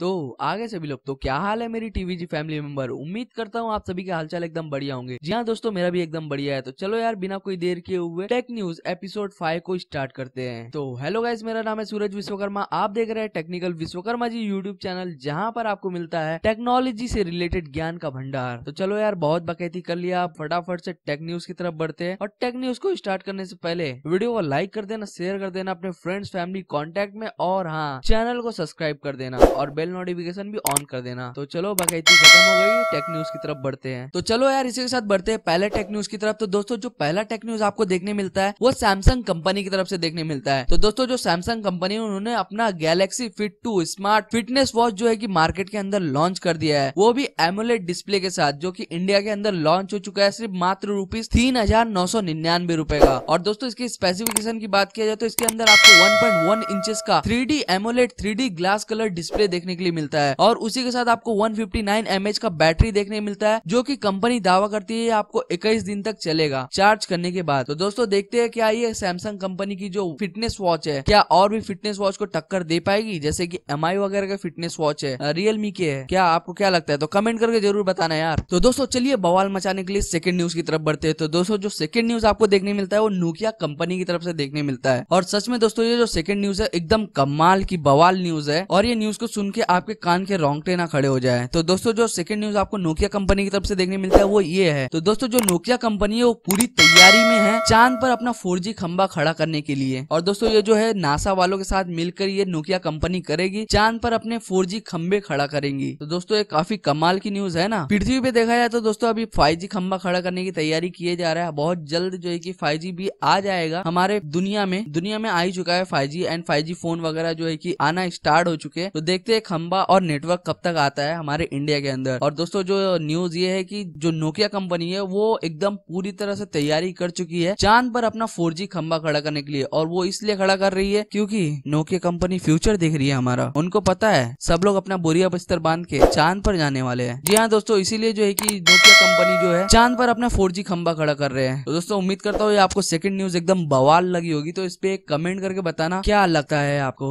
तो आगे सभी लोग तो क्या हाल है मेरी टीवी जी फैमिली मेंबर उम्मीद करता हूँ आप सभी के हालचाल एकदम बढ़िया होंगे जी हाँ दोस्तों मेरा भी एकदम बढ़िया है तो चलो यार बिना कोई देर किए हुए टेक न्यूज एपिसोड फाइव को स्टार्ट करते हैं तो हेलो गाइस मेरा नाम है सूरज विश्वकर्मा आप देख रहे हैं technical Vishwakarma ji YouTube channel जहाँ पर आपको मिलता है टेक्नोलॉजी से रिलेटेड ज्ञान का भंडार तो चलो यार बहुत बकैती कर लिया आप फटाफट से टेक न्यूज की तरफ बढ़ते हैं और टेक न्यूज को स्टार्ट करने से पहले वीडियो को लाइक कर देना शेयर कर देना अपने फ्रेंड्स फैमिली कॉन्टेक्ट में और हाँ चैनल को सब्सक्राइब कर देना और बेल बेल नोटिफिकेशन भी ऑन कर देना तो चलो बाकी खत्म हो गई टेक न्यूज की तरफ बढ़ते हैं तो चलो यार इसी के साथ बढ़ते हैं पहले टेक न्यूज की तरफ तो दोस्तों जो पहला टेक न्यूज आपको देखने मिलता है वो सैमसंग कंपनी की तरफ से देखने मिलता है तो दोस्तों जो सैमसंग कंपनी है उन्होंने अपना Galaxy Fit two smart fitness watch जो है की मार्केट के अंदर लॉन्च कर दिया है वो भी एमुलेट डिस्प्ले के साथ जो की इंडिया के अंदर लॉन्च हो चुका है सिर्फ मात्र रूपीज तीन हजार नौ सौ निन्यानवे रूपए का और दोस्तों इसकी स्पेसिफिकेशन की बात किया जाए तो इसके अंदर आपको वन पॉइंट वन इंचेस का three D AMOLED three D glass colour display देखने बेसिकली मिलता है और उसी के साथ आपको 159 फिफ्टी का बैटरी देखने मिलता है जो की कंपनी दावा करती है आपको इक्कीस दिन तक चलेगा चार्ज करने के बाद तो दोस्तों देखते है क्या ये सैमसंग कंपनी की जो फिटनेस वॉच है क्या और भी फिटनेस वॉच को टक्कर दे पाएगी जैसे की एम वगैरह का फिटनेस वॉच है रियलमी के है क्या आपको क्या लगता है तो कमेंट करके जरूर बताना यार तो दोस्तों चलिए बवाल मचाने के लिए सेकंड न्यूज की तरफ बढ़ते हैं तो दोस्तों जो सेकंड न्यूज आपको देखने मिलता है वो नोकिया कंपनी की तरफ से देखने मिलता है और सच में दोस्तों ये जो सेकंड न्यूज है एकदम कमाल की बवाल न्यूज है और ये न्यूज को सुन के आपके कान के रोंगटे ना खड़े हो जाए तो दोस्तों जो सेकंड न्यूज आपको नोकिया कंपनी की तरफ से देखने मिलता है वो ये है तो दोस्तों जो नोकिया कंपनी है वो पूरी तैयारी में है चांद पर अपना फोर जी खड़ा करने के लिए और दोस्तों ये जो है नासा वालों के साथ मिलकर ये नोकिया कंपनी करेगी चांद पर अपने फोर खंबे खड़ा करेंगी तो दोस्तों ये काफी कमाल की न्यूज है ना पृथ्वी पे देखा जाए तो दोस्तों अभी फाइव खंबा खड़ा करने की तैयारी किए जा रहा है बहुत जल्द जो है की फाइव भी आ जाएगा हमारे दुनिया में दुनिया में आ ही चुका है फाइव एंड फाइव फोन वगैरह जो है की आना स्टार्ट हो चुके हैं तो देखते हैं खंबा और नेटवर्क कब तक आता है हमारे इंडिया के अंदर और दोस्तों जो न्यूज ये है कि जो नोकिया कंपनी है वो एकदम पूरी तरह से तैयारी कर चुकी है चांद पर अपना फोर खंबा खड़ा करने के लिए और वो इसलिए खड़ा कर रही है क्यूँकी नोकिया कंपनी फ्यूचर देख रही है हमारा उनको पता है सब लोग अपना बोरिया बिस्तर बांध के चांद पर जाने वाले हैं जी हाँ दोस्तों इसीलिए जो है की नोकिया कंपनी जो है चांद पर अपना फोर खंबा खड़ा कर रहे हैं तो दोस्तों उम्मीद करता हूँ आपको सेकंड न्यूज एकदम बवाल लगी होगी तो इस पे एक कमेंट करके बताना क्या लगता है आपको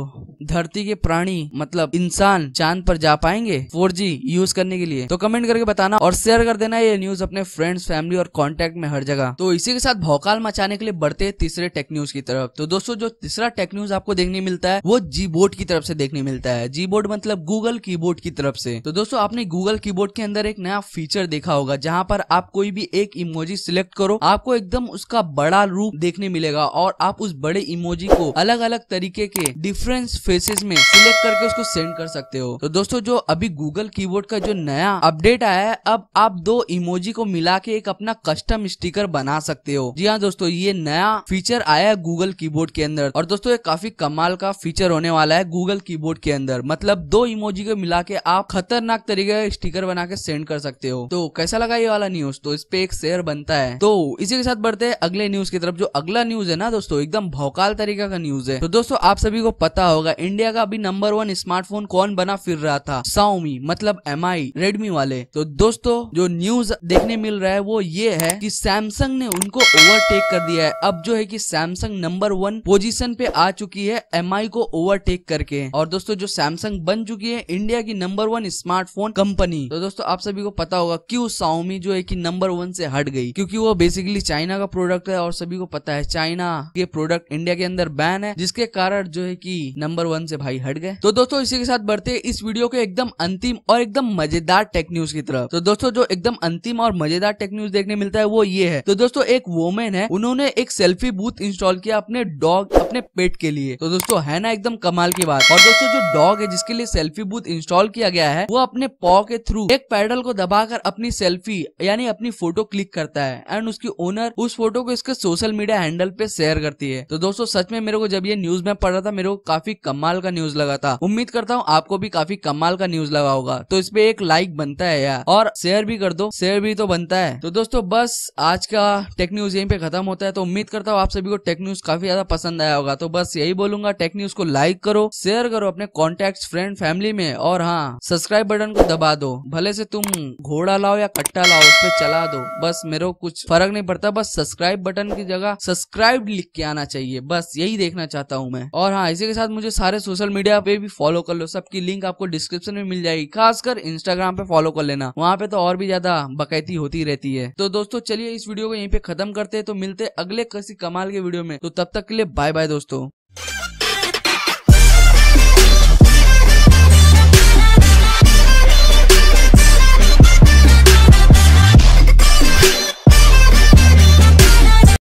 धरती के प्राणी मतलब इंसान चांद पर जा पाएंगे फोर यूज करने के लिए तो कमेंट करके बताना और शेयर कर देना ये न्यूज अपने फ्रेंड्स फैमिली और कॉन्टेक्ट में हर जगह तो इसी के साथ भौकाल मचाने के लिए बढ़ते हैं तीसरे टेक न्यूज की तरफ तो दोस्तों जो तीसरा टेक न्यूज आपको देखने मिलता है वो जी बोर्ड की तरफ से देखने मिलता है जी बोर्ड मतलब गूगल की की तरफ से तो दोस्तों आपने गूगल की के अंदर एक नया फीचर देखा होगा जहाँ पर आप कोई भी एक इमोजी सिलेक्ट करो आपको एकदम उसका बड़ा रूप देखने मिलेगा और आप उस बड़े इमोजी को अलग अलग तरीके के डिफरेंट फेसेस में सिलेक्ट करके उसको सेंड कर सकते हो तो दोस्तों जो अभी गूगल कीबोर्ड का जो नया अपडेट आया है अब आप दो इमोजी को मिला के एक अपना कस्टम स्टिकर बना सकते हो जी हाँ दोस्तों ये नया फीचर आया है गूगल कीबोर्ड के अंदर और दोस्तों ये काफी कमाल का फीचर होने वाला है गूगल कीबोर्ड के अंदर मतलब दो इमोजी को मिला के आप खतरनाक तरीके का स्टिकर बना के सेंड कर सकते हो तो कैसा लगा का ये वाला न्यूज तो इस पे एक शेयर बनता है तो इसी के साथ बढ़ते हैं अगले न्यूज की तरफ जो अगला न्यूज है ना दोस्तों एकदम भौकाल तरीका का न्यूज है तो दोस्तों आप सभी को पता होगा इंडिया का अभी नंबर वन स्मार्टफोन कौन बना फिर रहा था साउमी मतलब एम आई वाले तो दोस्तों जो न्यूज देखने मिल रहा है वो ये है की सैमसंग ने उनको ओवरटेक कर दिया है अब जो है की सैमसंग नंबर वन पोजिशन पे आ चुकी है एम को ओवरटेक करके और दोस्तों जो सैमसंग बन चुकी है इंडिया की नंबर वन स्मार्टफोन कंपनी तो दोस्तों आप सभी को पता होगा क्यों साउमी शाओमी जो है कि नंबर वन से हट गई क्योंकि वो बेसिकली चाइना का प्रोडक्ट है और सभी को पता है चाइना के प्रोडक्ट इंडिया के अंदर बैन है जिसके कारण जो है कि नंबर वन से भाई हट गए तो दोस्तों इसी के साथ बढ़ते इस वीडियो के एकदम अंतिम और एकदम मजेदार टेक न्यूज की तरफ तो दोस्तों जो एकदम अंतिम और मजेदार टेक न्यूज देखने मिलता है वो ये है तो दोस्तों एक वोमेन है उन्होंने एक सेल्फी बूथ इंस्टॉल किया अपने डॉग अपने पेट के लिए तो दोस्तों है ना एकदम कमाल की बात और दोस्तों जो डॉग है जिसके लिए सेल्फी बूथ इंस्टॉल किया गया है वो अपने पॉ के थ्रू एक पैडल को दबाकर अपनी सेल्फी सेल्फी यानी अपनी फोटो क्लिक करता है एंड उसकी ओनर उस फोटो को इसके सोशल मीडिया हैंडल पे शेयर करती है तो दोस्तों सच में मेरे को जब ये न्यूज में पढ़ रहा था मेरे को काफी कमाल का न्यूज लगा था उम्मीद करता हूँ आपको भी काफी कमाल का न्यूज लगा होगा तो इसपे एक लाइक बनता है यार और शेयर भी कर दो शेयर भी तो बनता है तो दोस्तों बस आज का टेक न्यूज यहीं पे खत्म होता है तो उम्मीद करता हूँ आप सभी को टेक न्यूज काफी ज्यादा पसंद आया होगा तो बस यही बोलूंगा टेक न्यूज को लाइक करो शेयर करो अपने कॉन्टेक्ट फ्रेंड फैमिली में और हाँ सब्सक्राइब बटन को दबा दो भले से तुम घोड़ा लाओ या कट मेटल हाउस पे चला दो बस मेरे को कुछ फर्क नहीं पड़ता बस सब्सक्राइब बटन की जगह सब्सक्राइब लिख के आना चाहिए बस यही देखना चाहता हूँ मैं और हाँ इसी के साथ मुझे सारे सोशल मीडिया पे भी फॉलो कर लो सबकी लिंक आपको डिस्क्रिप्शन में मिल जाएगी खासकर इंस्टाग्राम पे फॉलो कर लेना वहाँ पे तो और भी ज्यादा बकैती होती रहती है तो दोस्तों चलिए इस वीडियो को यहीं पे खत्म करते हैं तो मिलते अगले किसी कमाल के वीडियो में तो तब तक के लिए बाय बाय दोस्तों